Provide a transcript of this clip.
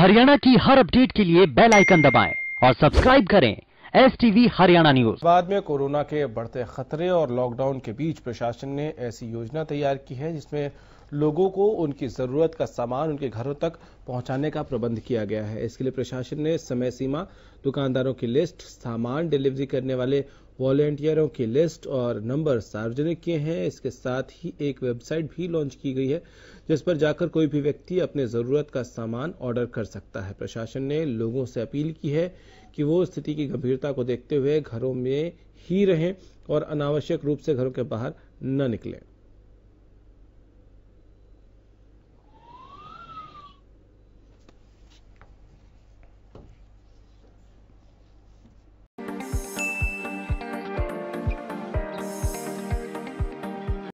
हरियाणा की हर अपडेट के लिए बेल आइकन दबाएं और सब्सक्राइब करें एस टीवी हरियाणा न्यूज बाद में कोरोना के बढ़ते खतरे और लॉकडाउन के बीच प्रशासन ने ऐसी योजना तैयार की है जिसमें लोगों को उनकी जरूरत का सामान उनके घरों तक पहुंचाने का प्रबंध किया गया है इसके लिए प्रशासन ने समय सीमा दुकानदारों की लिस्ट सामान डिलीवरी करने वाले वॉलेंटियरों की लिस्ट और नंबर सार्वजनिक किए हैं इसके साथ ही एक वेबसाइट भी लॉन्च की गई है जिस पर जाकर कोई भी व्यक्ति अपने जरूरत का सामान ऑर्डर कर सकता है प्रशासन ने लोगों से अपील की है कि वो स्थिति की गंभीरता को देखते हुए घरों में ही रहें और अनावश्यक रूप से घरों के बाहर न निकलें